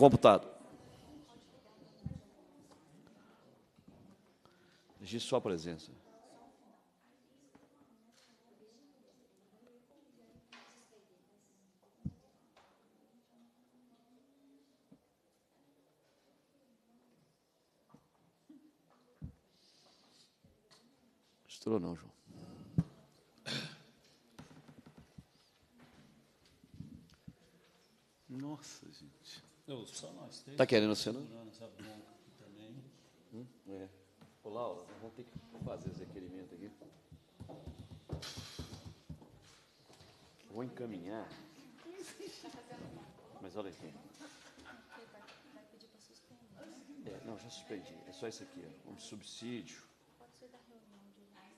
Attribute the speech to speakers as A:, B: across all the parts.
A: computado. Registre sua presença. Estourou não, João.
B: Nossa, gente. Eu,
A: só nós três.
B: Está querendo assinar?
A: Né? Hum? É. Ô, Laura, vamos ter que fazer esse requerimento aqui. Vou encaminhar. Mas olha aqui. É, não, já suspendi. É só isso aqui. Ó. Um subsídio.
B: Pode ser da reunião.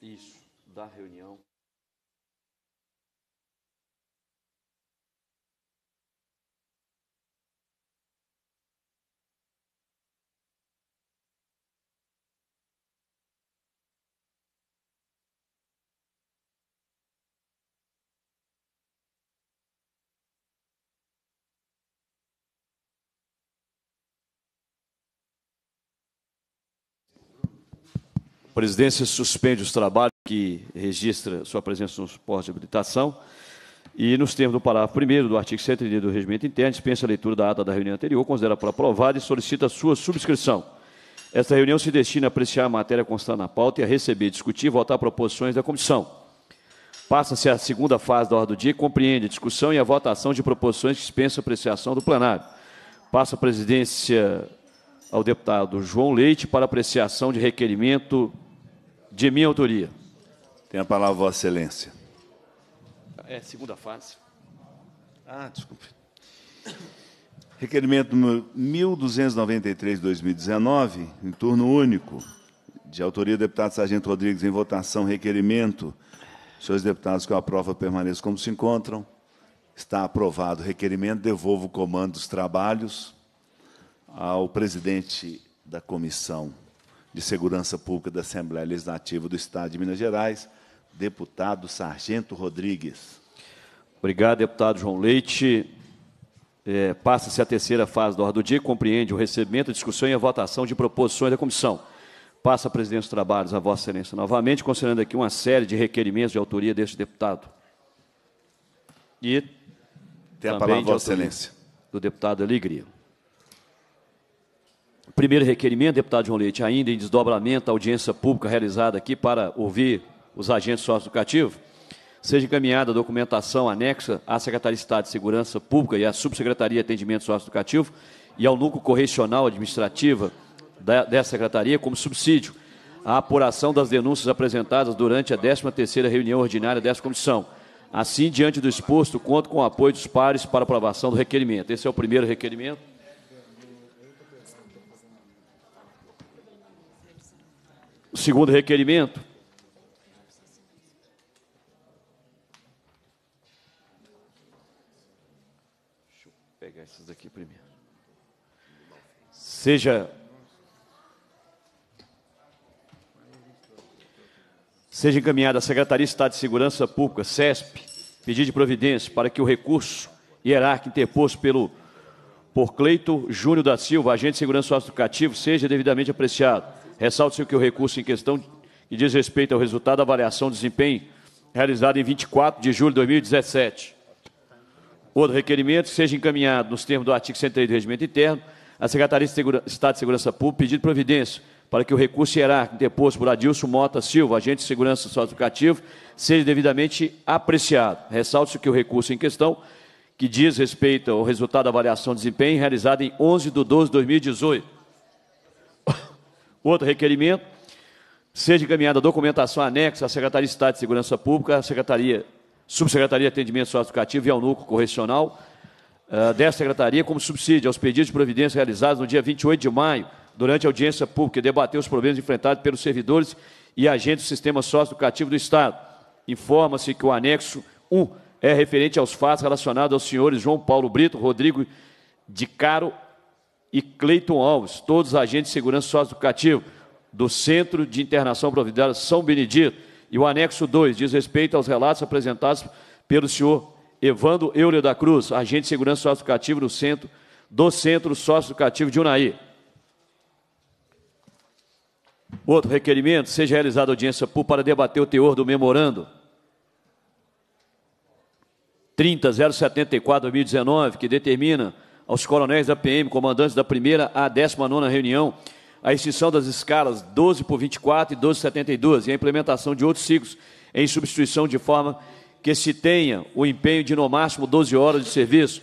B: Isso,
A: da reunião. A presidência suspende os trabalhos que registra sua presença no suporte de habilitação e, nos termos do parágrafo 1 do artigo 130 do Regimento Interno, dispensa a leitura da ata da reunião anterior, considera para aprovada e solicita sua subscrição. Esta reunião se destina a apreciar a matéria constante na pauta e a receber, discutir e votar proposições da comissão. Passa-se a segunda fase da ordem do dia e compreende a discussão e a votação de proposições que a apreciação do plenário. Passa a presidência ao deputado João Leite para apreciação de requerimento
B: de minha autoria. Tem a palavra, Vossa Excelência.
C: É,
A: segunda fase. Ah, desculpe.
B: Requerimento 1293 2019, em turno único, de autoria do deputado Sargento Rodrigues, em votação, requerimento. Senhores deputados, que eu aprovo, permaneço como se encontram. Está aprovado o requerimento, devolvo o comando dos trabalhos ao presidente da comissão de Segurança Pública da Assembleia Legislativa do Estado de Minas Gerais, deputado Sargento Rodrigues. Obrigado, deputado João Leite. É, Passa-se a terceira fase da
A: ordem do dia, compreende o recebimento, a discussão e a votação de proposições da comissão. Passa a presidência dos trabalhos a Vossa Excelência novamente, considerando aqui uma série de requerimentos de autoria deste deputado. E. Tem a palavra, Vossa Excelência. Do deputado Alegria. Primeiro requerimento, deputado João Leite, ainda em desdobramento da audiência pública realizada aqui para ouvir os agentes socioeducativos, seja encaminhada a documentação anexa à Secretaria de Estado de Segurança Pública e à Subsecretaria de Atendimento Socioeducativo e ao Núcleo Correcional Administrativa da, dessa Secretaria como subsídio à apuração das denúncias apresentadas durante a 13ª reunião ordinária dessa comissão. Assim, diante do exposto, conto com o apoio dos pares para aprovação do requerimento. Esse é o primeiro requerimento. O segundo requerimento. Deixa eu pegar esses aqui primeiro. Seja seja encaminhada à Secretaria de Estado de Segurança Pública, SESP, pedido de providência para que o recurso hierárquico interposto pelo por Cleito Júnior da Silva, agente de segurança educativo, seja devidamente apreciado Ressalte-se que o recurso em questão que diz respeito ao resultado da avaliação de desempenho realizada em 24 de julho de 2017. Outro requerimento seja encaminhado nos termos do artigo 103 do Regimento Interno à Secretaria de Segura... Estado de Segurança Pública pedido providência para que o recurso hierárquico interposto por Adilson Mota Silva, agente de segurança socioeducativo, seja devidamente apreciado. Ressalte-se que o recurso em questão, que diz respeito ao resultado da avaliação de desempenho realizada em 11 de 12 de 2018, Outro requerimento, seja encaminhada documentação anexa à Secretaria de Estado de Segurança Pública, à Secretaria, Subsecretaria de Atendimento Socioeducativo e ao Núcleo Correcional uh, Secretaria como subsídio aos pedidos de providência realizados no dia 28 de maio, durante a audiência pública, que debateu os problemas enfrentados pelos servidores e agentes do sistema socioeducativo do Estado. Informa-se que o anexo 1 é referente aos fatos relacionados aos senhores João Paulo Brito, Rodrigo de Caro e Cleiton Alves, todos agentes de segurança socioeducativa do Centro de Internação Providária São Benedito. E o anexo 2 diz respeito aos relatos apresentados pelo senhor Evandro Euler da Cruz, agente de segurança socioeducativa do Centro do Centro Socioeducativo de Unaí. Outro requerimento, seja realizada audiência pública para debater o teor do memorando 30074-2019, que determina aos coronéis da PM, comandantes da primeira à 19 reunião, a extinção das escalas 12 por 24 e 1272 e a implementação de outros ciclos em substituição de forma que se tenha o empenho de no máximo 12 horas de serviço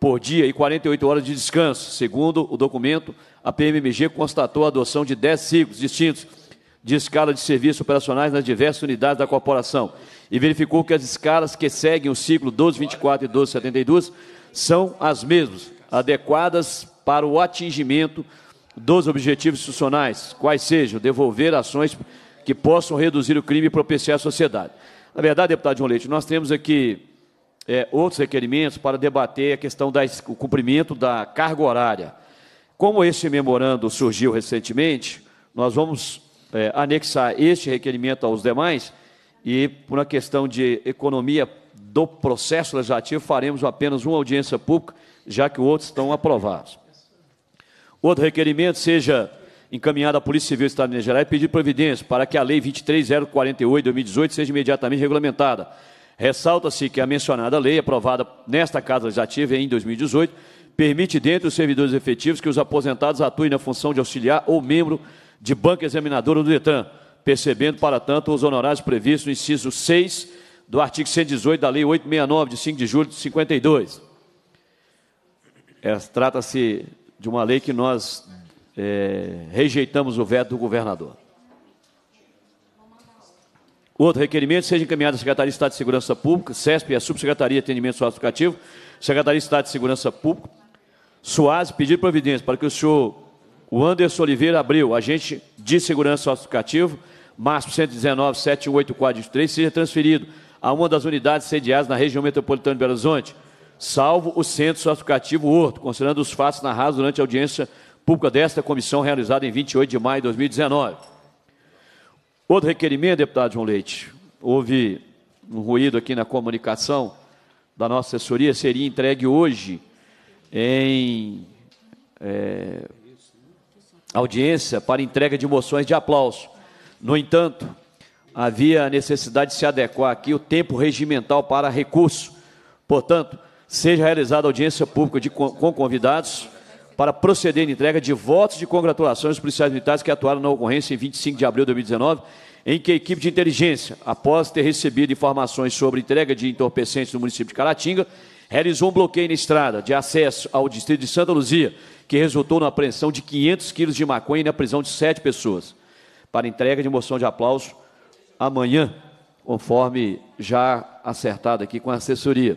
A: por dia e 48 horas de descanso. Segundo o documento, a PMMG constatou a adoção de 10 ciclos distintos de escala de serviço operacionais nas diversas unidades da corporação e verificou que as escalas que seguem o ciclo 1224 e 1272 são as mesmas, adequadas para o atingimento dos objetivos institucionais, quais sejam devolver ações que possam reduzir o crime e propiciar a sociedade. Na verdade, deputado João Leite, nós temos aqui é, outros requerimentos para debater a questão do cumprimento da carga horária. Como esse memorando surgiu recentemente, nós vamos é, anexar este requerimento aos demais e, por uma questão de economia do processo legislativo, faremos apenas uma audiência pública já que outros estão aprovados. Outro requerimento seja encaminhado à Polícia Civil do Estado de Minas Gerais e pedir providência para que a Lei 23048 de 2018 seja imediatamente regulamentada. Ressalta-se que a mencionada lei, aprovada nesta Casa Legislativa em 2018, permite, dentre os servidores efetivos, que os aposentados atuem na função de auxiliar ou membro de banca examinadora do DETRAN, percebendo, para tanto, os honorários previstos no inciso 6 do artigo 118 da Lei 869, de 5 de julho de 52. É, Trata-se de uma lei que nós é, rejeitamos o veto do governador. Outro requerimento, seja encaminhado à Secretaria de Estado de Segurança Pública, SESP, a Subsecretaria de Atendimento Social Educativo, Secretaria de Estado de Segurança Pública, SUAS, pedir providência para que o senhor o Anderson Oliveira Abreu, agente de segurança educativo, MASP 119 784 seja transferido a uma das unidades sediadas na região metropolitana de Belo Horizonte, salvo o Centro Socioeducativo Horto, considerando os fatos narrados durante a audiência pública desta comissão realizada em 28 de maio de 2019. Outro requerimento, deputado João Leite, houve um ruído aqui na comunicação da nossa assessoria, seria entregue hoje em é, audiência para entrega de moções de aplauso. No entanto, havia necessidade de se adequar aqui o tempo regimental para recurso. Portanto, seja realizada audiência pública de, com, convidados para proceder à entrega de votos de congratulações aos policiais militares que atuaram na ocorrência em 25 de abril de 2019, em que a equipe de inteligência, após ter recebido informações sobre entrega de entorpecentes no município de Caratinga, realizou um bloqueio na estrada de acesso ao distrito de Santa Luzia, que resultou na apreensão de 500 quilos de maconha e na prisão de sete pessoas, para entrega de moção de aplauso amanhã, conforme já acertado aqui com a assessoria.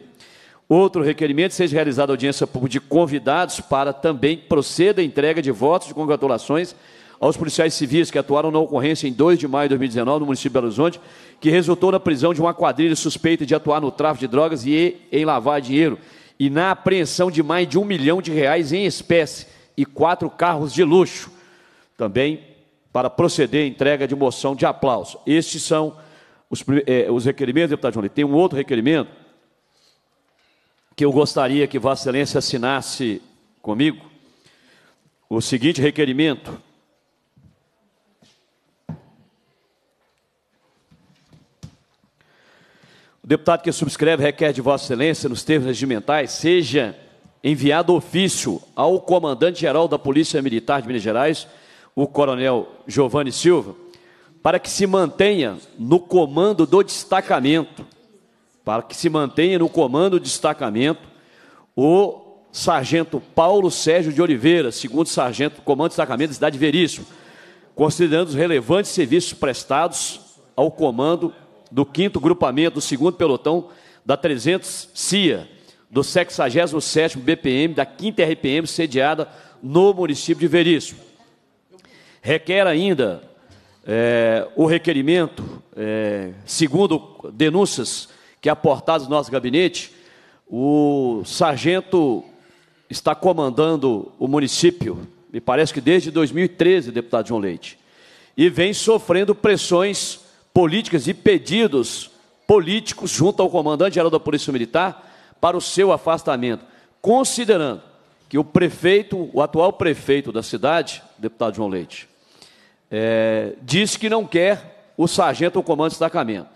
A: Outro requerimento, seja realizada audiência pública de convidados para também proceda a entrega de votos de congratulações aos policiais civis que atuaram na ocorrência em 2 de maio de 2019 no município de Belo Horizonte, que resultou na prisão de uma quadrilha suspeita de atuar no tráfico de drogas e em lavar dinheiro, e na apreensão de mais de um milhão de reais em espécie e quatro carros de luxo. Também para proceder à entrega de moção de aplauso. Estes são os, é, os requerimentos, deputado João Leite. Tem um outro requerimento que eu gostaria que Vossa Excelência assinasse comigo o seguinte requerimento. O deputado que subscreve requer de Vossa Excelência, nos termos regimentais, seja enviado ofício ao comandante-geral da Polícia Militar de Minas Gerais, o coronel Giovanni Silva, para que se mantenha no comando do destacamento para que se mantenha no comando do destacamento o sargento Paulo Sérgio de Oliveira, segundo sargento do comando do destacamento da cidade de Veríssimo, considerando os relevantes serviços prestados ao comando do 5 Grupamento do 2 Pelotão da 300 CIA, do 67º BPM da 5 RPM, sediada no município de Veríssimo. Requer ainda é, o requerimento, é, segundo denúncias que é aportado no nosso gabinete, o sargento está comandando o município, me parece que desde 2013, deputado João Leite, e vem sofrendo pressões políticas e pedidos políticos junto ao comandante-geral da Polícia Militar para o seu afastamento, considerando que o prefeito, o atual prefeito da cidade, deputado João Leite, é, eh, disse que não quer o sargento ao comando de destacamento.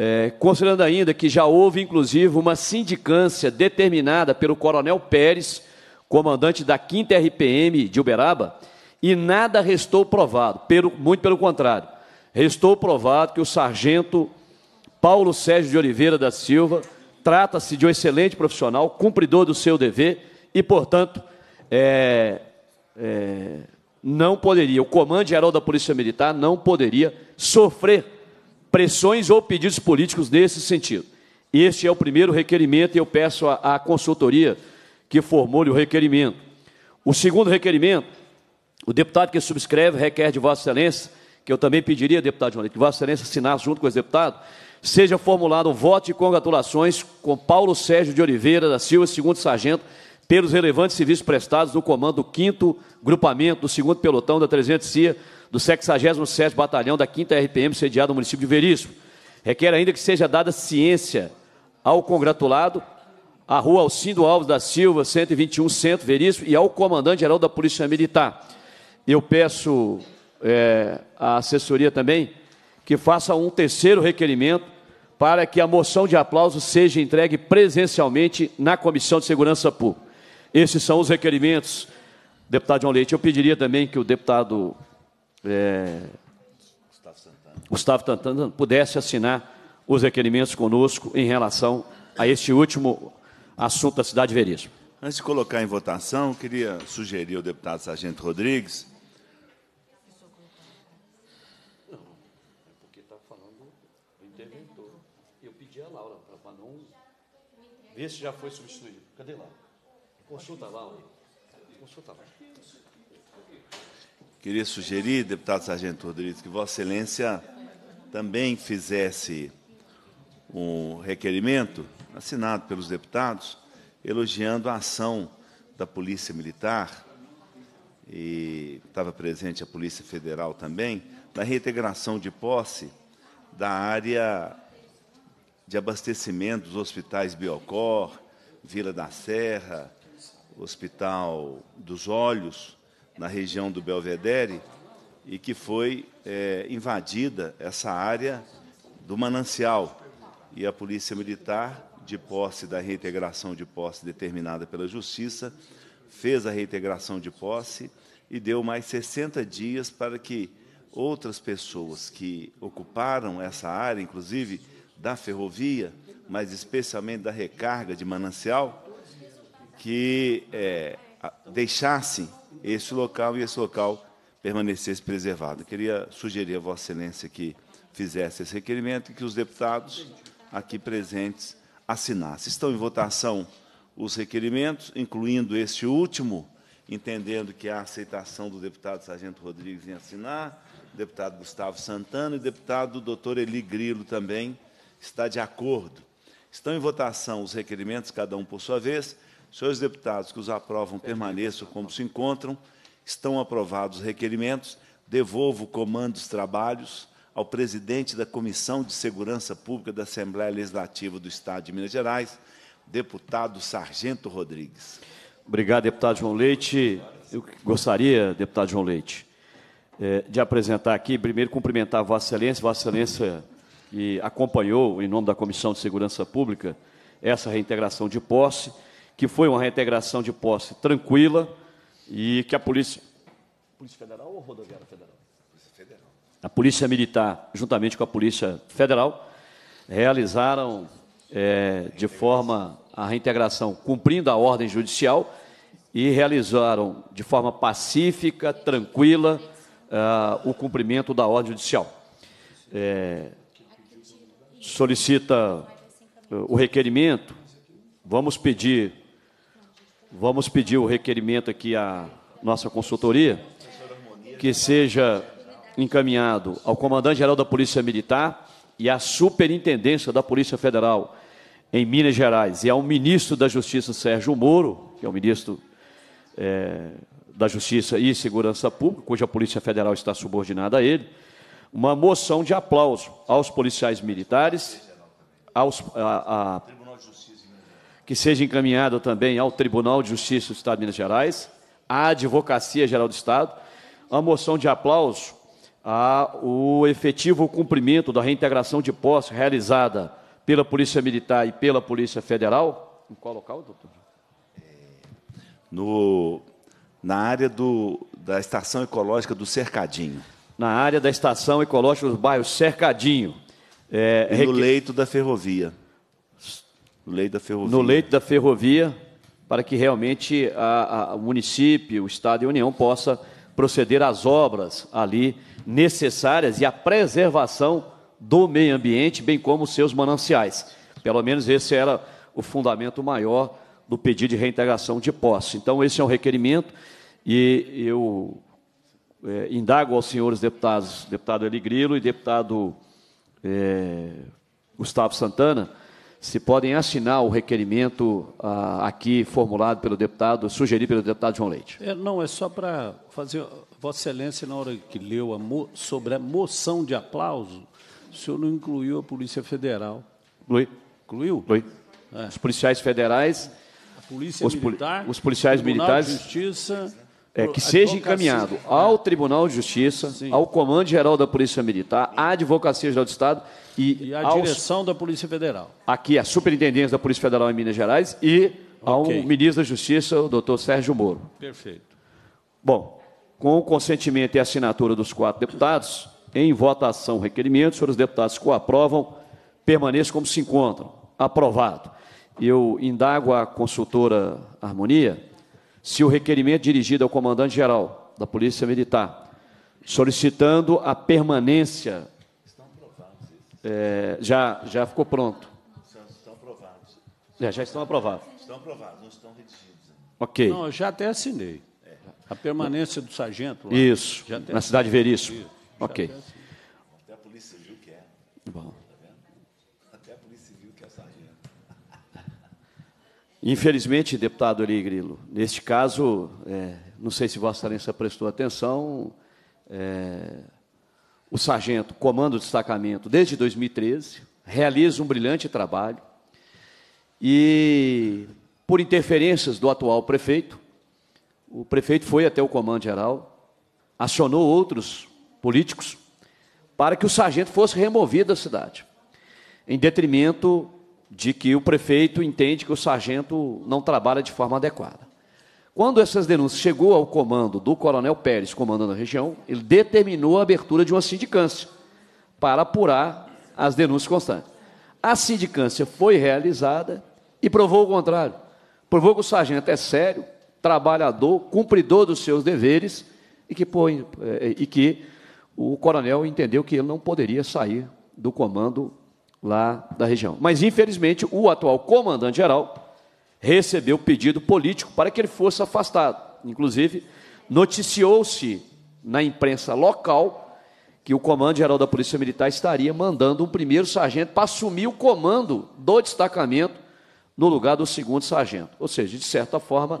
A: É, considerando ainda que já houve, inclusive, uma sindicância determinada pelo Coronel Pérez, comandante da 5 RPM de Uberaba, e nada restou provado, pelo, muito pelo contrário. Restou provado que o sargento Paulo Sérgio de Oliveira da Silva trata-se de um excelente profissional, cumpridor do seu dever e, portanto, é, é, não poderia, o comando geral da Polícia Militar não poderia sofrer pressões ou pedidos políticos nesse sentido. Este é o primeiro requerimento e eu peço à consultoria que formule o requerimento. O segundo requerimento, o deputado que subscreve requer de Vossa Excelência, que eu também pediria, deputado João, que Vossa Excelência assinasse junto com esse deputado, seja formulado um voto de congratulações com Paulo Sérgio de Oliveira da Silva, segundo sargento, pelos relevantes serviços prestados no comando do 5 Grupamento do 2 Pelotão da 300 CIA do 67º Batalhão da 5 RPM, sediado no município de Veríssimo. Requer ainda que seja dada ciência ao congratulado, à rua Alcindo Alves da Silva, 121 Centro, Veríssimo, e ao comandante-geral da Polícia Militar. Eu peço é, à assessoria também que faça um terceiro requerimento para que a moção de aplauso seja entregue presencialmente na Comissão de Segurança Pública. Esses são os requerimentos. Deputado João Leite, eu pediria também que o deputado é, Gustavo Santana pudesse assinar os requerimentos conosco em relação a este último
B: assunto da cidade Veríssimo. Antes de colocar em votação, queria sugerir ao deputado Sargento Rodrigues
A: Vê se já foi substituído. Cadê lá? Consulta lá. Consulta lá.
B: Queria sugerir, deputado Sargento Rodrigues, que Vossa Excelência também fizesse um requerimento assinado pelos deputados elogiando a ação da Polícia Militar e estava presente a Polícia Federal também na reintegração de posse da área de abastecimento dos hospitais Biocor, Vila da Serra, Hospital dos Olhos, na região do Belvedere, e que foi é, invadida essa área do manancial. E a Polícia Militar, de posse da reintegração de posse determinada pela Justiça, fez a reintegração de posse e deu mais 60 dias para que outras pessoas que ocuparam essa área, inclusive da ferrovia, mas especialmente da recarga de manancial, que é, deixasse esse local e esse local permanecesse preservado. queria sugerir a Vossa Excelência que fizesse esse requerimento e que os deputados aqui presentes assinassem. Estão em votação os requerimentos, incluindo este último, entendendo que há aceitação do deputado Sargento Rodrigues em assinar, deputado Gustavo Santana e deputado doutor Eli Grilo também está de acordo. Estão em votação os requerimentos, cada um por sua vez. Senhores deputados que os aprovam, permaneçam como se encontram. Estão aprovados os requerimentos. Devolvo o comando dos trabalhos ao presidente da Comissão de Segurança Pública da Assembleia Legislativa do Estado de Minas Gerais, deputado Sargento Rodrigues. Obrigado, deputado João Leite.
A: Eu gostaria, deputado João Leite, eh, de apresentar aqui, primeiro cumprimentar Vossa Excelência, Vossa Excelência que acompanhou, em nome da Comissão de Segurança Pública, essa reintegração de posse que foi uma reintegração de posse tranquila e que a Polícia. Polícia Federal ou Rodoviária Federal? Polícia Federal. A Polícia Militar, juntamente com a Polícia Federal, realizaram é, de forma a reintegração cumprindo a ordem judicial e realizaram de forma pacífica, tranquila, uh, o cumprimento da ordem judicial. É, solicita é, o requerimento, vamos pedir Vamos pedir o requerimento aqui à nossa consultoria que seja encaminhado ao comandante-geral da Polícia Militar e à Superintendência da Polícia Federal em Minas Gerais e ao ministro da Justiça, Sérgio Moro, que é o ministro é, da Justiça e Segurança Pública, cuja Polícia Federal está subordinada a ele, uma moção de aplauso aos policiais militares, aos, a, a, que seja encaminhado também ao Tribunal de Justiça do Estado de Minas Gerais, à Advocacia Geral do Estado, a moção de aplauso ao efetivo cumprimento da reintegração de posse realizada pela Polícia Militar e pela Polícia
B: Federal.
A: Em qual local, doutor? É,
B: no, na área do, da Estação Ecológica do Cercadinho. Na área da Estação Ecológica do
A: bairro Cercadinho. É, e no requ... leito da ferrovia. No leito da ferrovia. No leito da ferrovia, para que realmente a, a, o município, o Estado e a União possa proceder às obras ali necessárias e à preservação do meio ambiente, bem como seus mananciais. Pelo menos esse era o fundamento maior do pedido de reintegração de posse. Então, esse é um requerimento e eu é, indago aos senhores deputados, deputado Eli Grilo e deputado é, Gustavo Santana, se podem assinar o requerimento ah, aqui formulado pelo deputado, sugerido pelo deputado João Leite.
C: É, não, é só para fazer. Vossa Excelência, na hora que leu a mo, sobre a moção de aplauso, o senhor não incluiu a Polícia Federal.
A: Inclui. Incluiu? Inclui. É. Os policiais federais. A Polícia os Militar. Poli os policiais Tribunal militares.
C: Justiça
A: é, que seja encaminhado ao Tribunal de Justiça, Sim. ao Comando Geral da Polícia Militar, à Advocacia Geral do Estado e, à aos, direção
C: da Polícia Federal.
A: Aqui, a é Superintendência da Polícia Federal em Minas Gerais e ao okay. ministro da Justiça, o doutor Sérgio Moro. Perfeito. Bom, com o consentimento e assinatura dos quatro deputados, em votação requerimento, senhores deputados que o aprovam, permaneçam como se encontram. Aprovado. Eu indago a consultora Harmonia se o requerimento dirigido ao comandante-geral da Polícia Militar, solicitando a permanência. Estão aprovados. É, já, já ficou pronto.
B: Estão, estão aprovados. É, já estão aprovados. Estão aprovados, não estão redigidos.
A: Ok. Não, eu já até assinei.
C: A permanência do
B: sargento. Lá, Isso, na cidade Veríssimo. Isso, ok. Até, a Polícia que é.
A: Bom. Infelizmente, deputado Eli Grilo, neste caso, é, não sei se Vossa Excelência prestou atenção, é, o sargento comando o destacamento desde 2013, realiza um brilhante trabalho e, por interferências do atual prefeito, o prefeito foi até o comando geral, acionou outros políticos para que o sargento fosse removido da cidade, em detrimento de que o prefeito entende que o sargento não trabalha de forma adequada. Quando essas denúncias chegou ao comando do Coronel Pérez, comandando a região, ele determinou a abertura de uma sindicância para apurar as denúncias constantes. A sindicância foi realizada e provou o contrário. Provou que o sargento é sério, trabalhador, cumpridor dos seus deveres e que, eh, e que o coronel entendeu que ele não poderia sair do comando lá da região. Mas, infelizmente, o atual comandante-geral recebeu pedido político para que ele fosse afastado. Inclusive, noticiou-se na imprensa local que o comando-geral da Polícia Militar estaria mandando um primeiro-sargento para assumir o comando do destacamento no lugar do segundo-sargento. Ou seja, de certa forma,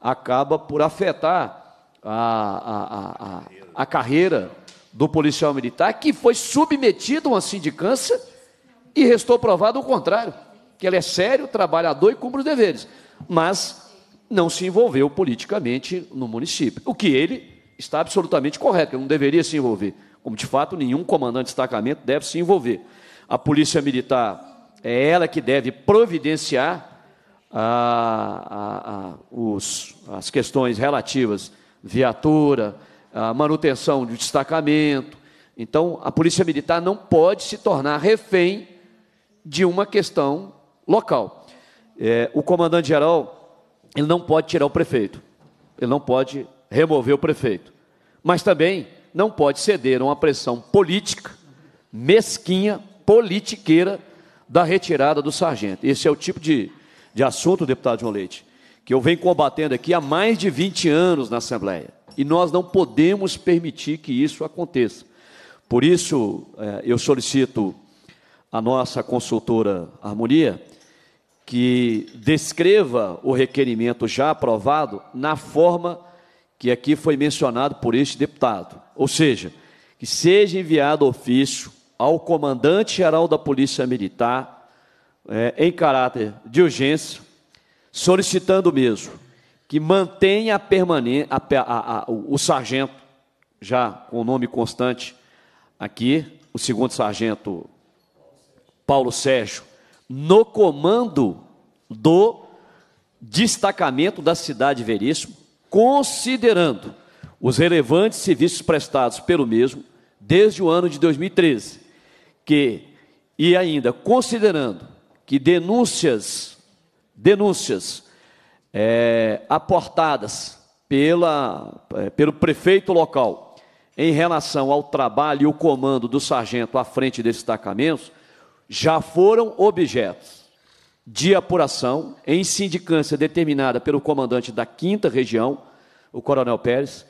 A: acaba por afetar a, a, a, a, carreira do policial militar, que foi submetido a uma sindicância e restou provado o contrário, que ele é sério, trabalhador e cumpre os deveres, mas não se envolveu politicamente no município, o que ele está absolutamente correto, ele não deveria se envolver, como de fato nenhum comandante de destacamento deve se envolver. A polícia militar é ela que deve providenciar a, a, a, os, as questões relativas viatura, a manutenção de destacamento. Então, a Polícia Militar não pode se tornar refém de uma questão local. É, o comandante-geral, ele não pode tirar o prefeito, ele não pode remover o prefeito, mas também não pode ceder a uma pressão política, mesquinha, politiqueira, da retirada do sargento. Esse é o tipo de, de assunto, deputado João Leite, que eu venho combatendo aqui há mais de 20 anos na Assembleia. E nós não podemos permitir que isso aconteça. Por isso, é, eu solicito a nossa consultora Harmonia que descreva o requerimento já aprovado na forma que aqui foi mencionado por este deputado. Ou seja, que seja enviado ofício ao comandante-geral da Polícia Militar, é, em caráter de urgência, solicitando mesmo que mantenha permanente, o sargento, já com o nome constante aqui, o segundo sargento Paulo Sérgio, no comando do destacamento da cidade Veríssimo, considerando os relevantes serviços prestados pelo mesmo desde o ano de 2013, que e ainda considerando que denúncias denúncias é, aportadas pela, é, pelo prefeito local em relação ao trabalho e o comando do sargento à frente desse destacamentos já foram objetos de apuração em sindicância determinada pelo comandante da 5 Região, o Coronel Pérez,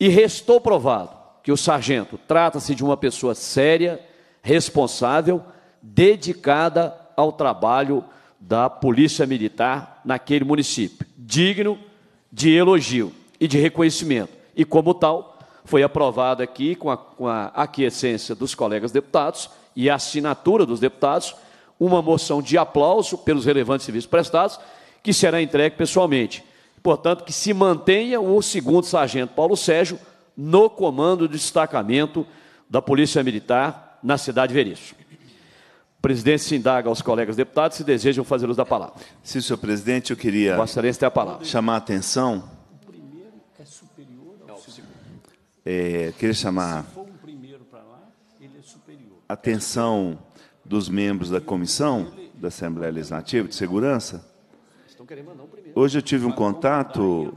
A: e restou provado que o sargento trata-se de uma pessoa séria, responsável, dedicada ao trabalho da Polícia Militar naquele município, digno de elogio e de reconhecimento. E como tal, foi aprovado aqui com a, com a aquiescência dos colegas deputados e a assinatura dos deputados, uma moção de aplauso pelos relevantes serviços prestados, que será entregue pessoalmente. Portanto, que se mantenha o segundo sargento Paulo Sérgio no comando de destacamento da Polícia Militar na cidade de Veríssimo. presidente se indaga aos colegas deputados se desejam fazer uso da palavra.
B: Sim, senhor presidente, eu queria Vossa Excelência tem a palavra. chamar a atenção. O primeiro
C: é superior
A: ao segundo.
B: É, queria chamar atenção dos membros da comissão da Assembleia Legislativa de Segurança. Hoje eu tive um contato.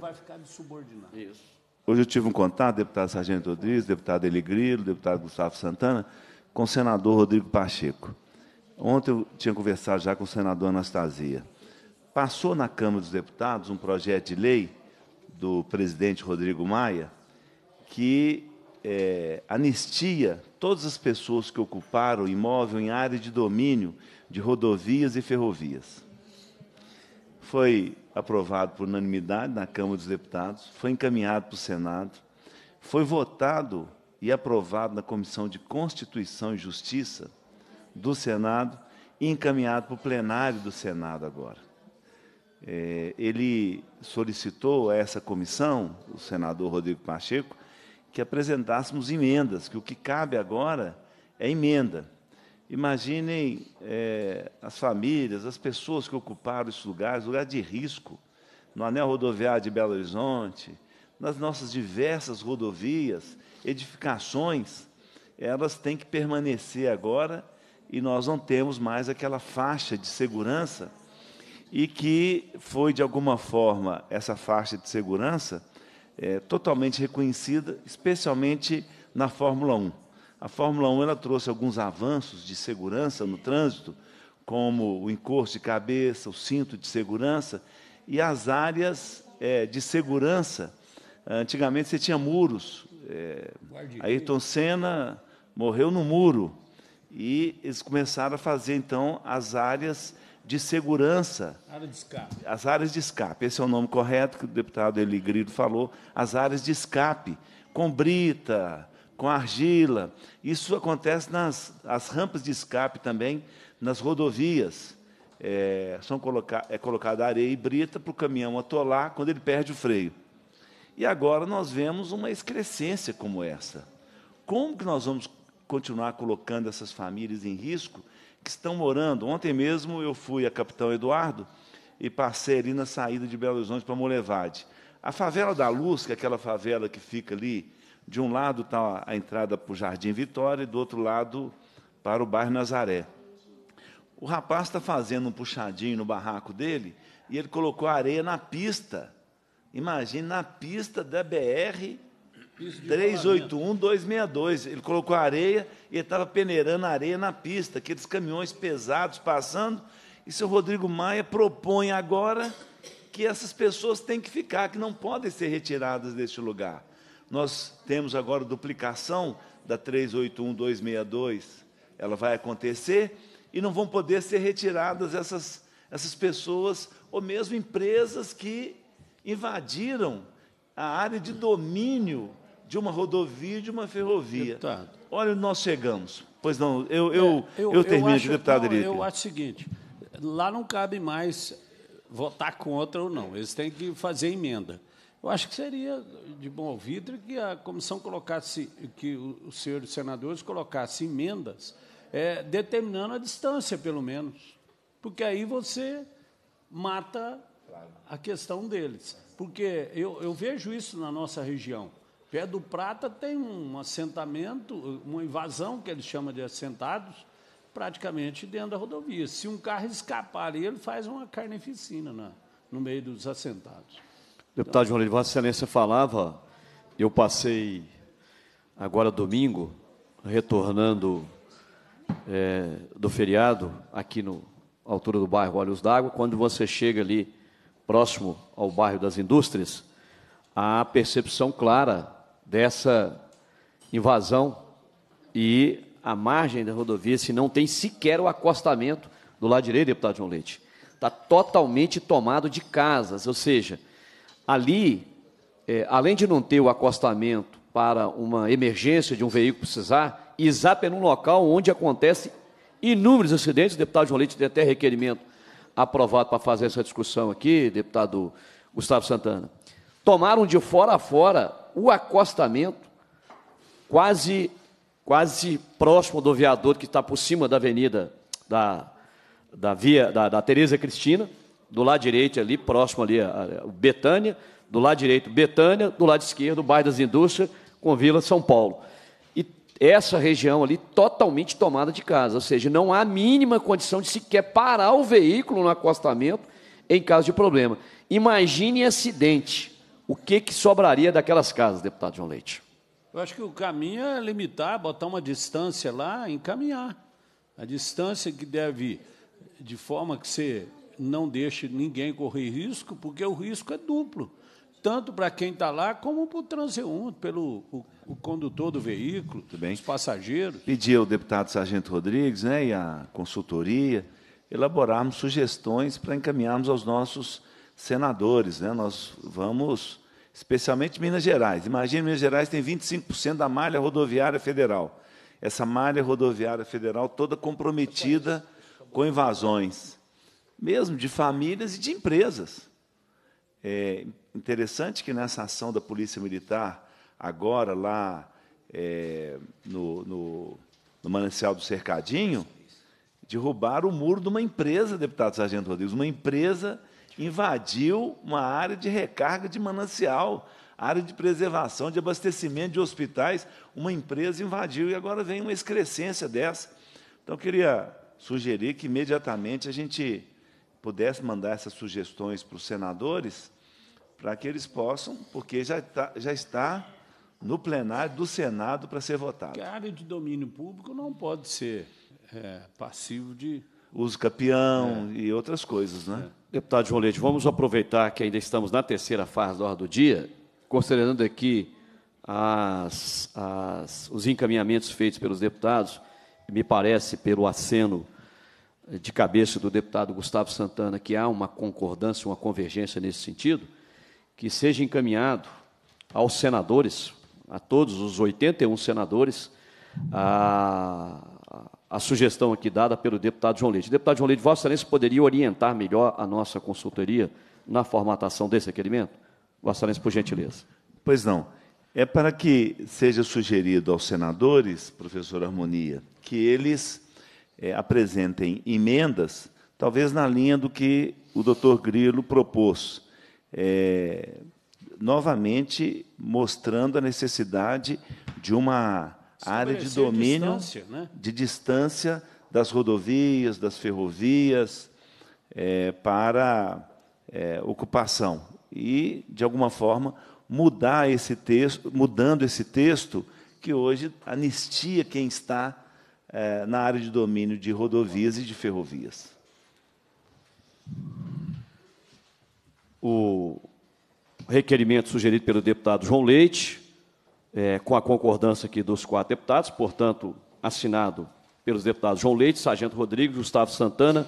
B: Hoje eu tive um contato, deputado Sargento Rodrigues, deputado Eli Grilo, deputado Gustavo Santana, com o senador Rodrigo Pacheco. Ontem eu tinha conversado já com o senador Anastasia. Passou na Câmara dos Deputados um projeto de lei do presidente Rodrigo Maia que é, anistia todas as pessoas que ocuparam imóvel em área de domínio de rodovias e ferrovias. Foi aprovado por unanimidade na Câmara dos Deputados, foi encaminhado para o Senado, foi votado e aprovado na Comissão de Constituição e Justiça do Senado e encaminhado para o plenário do Senado agora. É, ele solicitou a essa comissão, o senador Rodrigo Pacheco, que apresentássemos emendas, que o que cabe agora é emenda. Imaginem é, as famílias, as pessoas que ocuparam esses lugares, lugar de risco, no anel rodoviário de Belo Horizonte, nas nossas diversas rodovias, edificações, elas têm que permanecer agora e nós não temos mais aquela faixa de segurança e que foi de alguma forma essa faixa de segurança é, totalmente reconhecida, especialmente na Fórmula 1. A Fórmula 1 ela trouxe alguns avanços de segurança no trânsito, como o encosto de cabeça, o cinto de segurança e as áreas é, de segurança. Antigamente você tinha muros. É, Ayrton Senna morreu no muro e eles começaram a fazer então as áreas de segurança.
C: Área de escape.
B: As áreas de escape. Esse é o nome correto que o deputado Eli Grilo falou. As áreas de escape, com brita, com argila. Isso acontece nas as rampas de escape também, nas rodovias. É, são coloca, é colocada areia e brita para o caminhão atolar quando ele perde o freio. E agora nós vemos uma excrescência como essa. Como que nós vamos continuar colocando essas famílias em risco que estão morando. Ontem mesmo eu fui a Capitão Eduardo e passei ali na saída de Belo Horizonte para Molevade. A favela da Luz, que é aquela favela que fica ali, de um lado está a entrada para o Jardim Vitória e do outro lado para o bairro Nazaré. O rapaz está fazendo um puxadinho no barraco dele e ele colocou areia na pista. Imagine, na pista da BR 381-262. Ele colocou areia e estava peneirando areia na pista, aqueles caminhões pesados passando. E seu Rodrigo Maia propõe agora que essas pessoas têm que ficar, que não podem ser retiradas deste lugar. Nós temos agora duplicação da 381-262. Ela vai acontecer e não vão poder ser retiradas essas, essas pessoas ou mesmo empresas que invadiram a área de domínio de uma rodovia e de uma ferrovia. Deputado. Olha onde nós chegamos. Pois não, eu, eu, é, eu, eu termino, eu acho, deputado não, Eu acho o seguinte, lá não cabe mais
C: votar contra ou não, eles têm que fazer emenda. Eu acho que seria de bom ouvido que a comissão colocasse, que os senhores senadores colocassem emendas, é, determinando a distância, pelo menos. Porque aí você mata a questão deles. Porque eu, eu vejo isso na nossa região. Pé do Prata tem um assentamento, uma invasão que ele chama de assentados, praticamente dentro da rodovia. Se um carro escapar ali, ele faz uma carnificina na, no meio dos assentados.
A: Deputado João então, Vossa Excelência falava, eu passei agora domingo, retornando é, do feriado, aqui no altura do bairro Olhos d'Água, quando você chega ali próximo ao bairro das indústrias, há a percepção clara dessa invasão e a margem da rodovia, se não tem sequer o acostamento do lado direito, deputado João Leite. Está totalmente tomado de casas, ou seja, ali, é, além de não ter o acostamento para uma emergência de um veículo precisar, ISAP é num local onde acontece inúmeros acidentes, o deputado João Leite tem até requerimento aprovado para fazer essa discussão aqui, deputado Gustavo Santana. Tomaram de fora a fora o acostamento, quase quase próximo do viaduto que está por cima da avenida da, da via da, da Tereza Cristina, do lado direito ali, próximo ali, a, a Betânia, do lado direito Betânia, do lado esquerdo Bairro das Indústrias, com Vila São Paulo. E essa região ali totalmente tomada de casa, ou seja, não há mínima condição de sequer parar o veículo no acostamento em caso de problema. Imagine acidente o que, que sobraria daquelas casas, deputado João Leite?
C: Eu acho que o caminho é limitar, botar uma distância lá, encaminhar. A distância que deve, de forma que você não deixe ninguém correr risco, porque o risco é duplo, tanto para quem está lá como para o transeunte, pelo o,
B: o condutor do veículo, os passageiros. Pedi ao deputado Sargento Rodrigues né, e à consultoria elaborarmos sugestões para encaminharmos aos nossos senadores. Né? Nós vamos especialmente Minas Gerais. Imagina, Minas Gerais tem 25% da malha rodoviária federal. Essa malha rodoviária federal toda comprometida com invasões, mesmo de famílias e de empresas. É interessante que nessa ação da Polícia Militar, agora lá é, no, no, no Manancial do Cercadinho, derrubaram o muro de uma empresa, deputado Sargento Rodrigues, uma empresa invadiu uma área de recarga de manancial, área de preservação, de abastecimento de hospitais. Uma empresa invadiu e agora vem uma excrescência dessa. Então, eu queria sugerir que imediatamente a gente pudesse mandar essas sugestões para os senadores, para que eles possam, porque já está, já está no plenário do Senado para ser votado. Que a área de domínio público não pode ser
C: é, passivo de
B: uso peão é. e outras coisas, né? É. Deputado
A: João Leite, vamos aproveitar que ainda estamos na terceira fase da hora do dia, considerando aqui as, as, os encaminhamentos feitos pelos deputados, me parece pelo aceno de cabeça do deputado Gustavo Santana que há uma concordância, uma convergência nesse sentido, que seja encaminhado aos senadores, a todos os 81 senadores, a, a sugestão aqui dada pelo deputado João Leite. Deputado João Leite, Vossa Excelência poderia orientar melhor a nossa
B: consultoria na formatação desse requerimento? Vossa Excelência, por gentileza. Pois não. É para que seja sugerido aos senadores, professor Harmonia, que eles é, apresentem emendas, talvez na linha do que o doutor Grilo propôs, é, novamente mostrando a necessidade de uma a área de domínio distância, né? de distância das rodovias, das ferrovias, é, para é, ocupação. E, de alguma forma, mudar esse texto, mudando esse texto, que hoje anistia quem está é, na área de domínio de rodovias e de ferrovias. O requerimento sugerido pelo deputado João Leite,
A: é, com a concordância aqui dos quatro deputados, portanto, assinado pelos deputados João Leite, Sargento Rodrigues, Gustavo Santana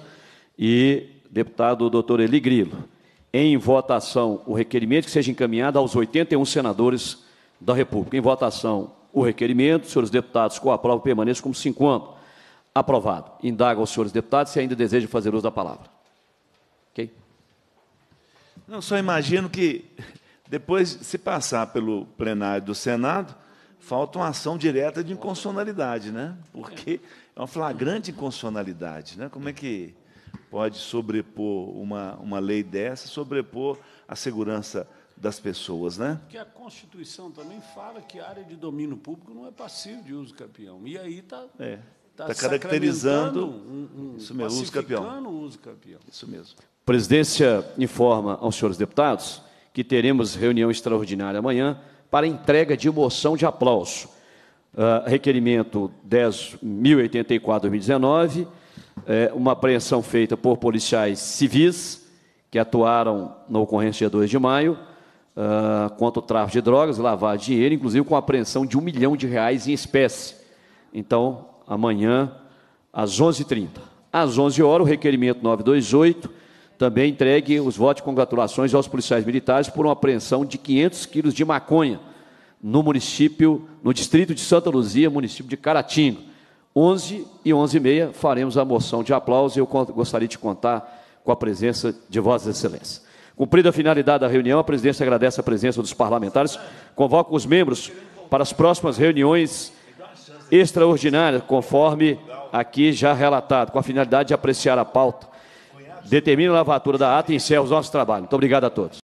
A: e deputado doutor Eli Grilo. Em votação, o requerimento que seja encaminhado aos 81 senadores da República. Em votação, o requerimento, senhores deputados, com a prova permaneça como se 50. Aprovado. Indago aos senhores deputados se ainda desejam fazer uso da palavra. Ok?
B: Não só imagino que depois, se passar pelo plenário do Senado, falta uma ação direta de inconstitucionalidade, né? Porque é uma flagrante inconstitucionalidade, né? Como é que pode sobrepor uma, uma lei dessa, sobrepor a segurança das pessoas, né?
C: Porque a Constituição também fala que a área de domínio público não é passível de uso campeão. E aí está é, tá tá
A: caracterizando um, um, isso uso campeão. Isso mesmo. Presidência informa aos senhores deputados que teremos reunião extraordinária amanhã para entrega de moção de aplauso. Uh, requerimento 10.084-2019, é, uma apreensão feita por policiais civis que atuaram na ocorrência de 2 de maio, uh, ah, contra o tráfico de drogas, lavar dinheiro, inclusive com apreensão de um milhão de reais em espécie. Então, amanhã, às 11h30. Às 11 horas, o requerimento 928, também entregue os votos de congratulações aos policiais militares por uma apreensão de 500 quilos de maconha no município, no distrito de Santa Luzia, município de Caratinga. 11 e 11 e meia faremos a moção de aplauso e eu gostaria de contar com a presença de Vossa Excelência. Cumprida a finalidade da reunião, a presidência agradece a presença dos parlamentares, convoca os membros para as próximas reuniões extraordinárias, conforme aqui já relatado, com a finalidade de apreciar a pauta determina a lavatura da ata e encerra os nossos trabalhos. Muito obrigado a todos.